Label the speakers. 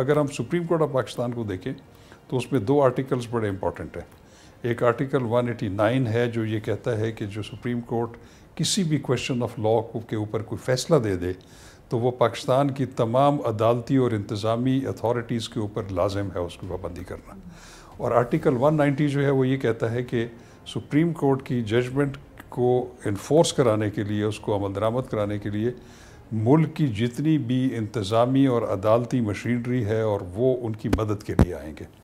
Speaker 1: अगर हम supreme court of Pakistan को देखें तो उसमें दो आर्टिकल्स बड़े इंपॉर्टेंट हैं एक आर्टिकल 189 है जो ये कहता है कि जो सुप्रीम कोर्ट किसी भी क्वेश्चन ऑफ लॉ के ऊपर कोई फैसला दे दे तो वो पाकिस्तान की तमाम अदालती और इंतज़ामी अथॉरिटीज़ के ऊपर लाजम है उसकी पाबंदी करना और आर्टिकल 190 जो है वो ये कहता है कि सुप्रीम कोर्ट की जजमेंट को इन्फोर्स कराने के लिए उसको अमल दरामद कराने के लिए मुल्क की जितनी भी इंतज़ामी और अदालती मशीनरी है और वो उनकी मदद के लिए आएंगे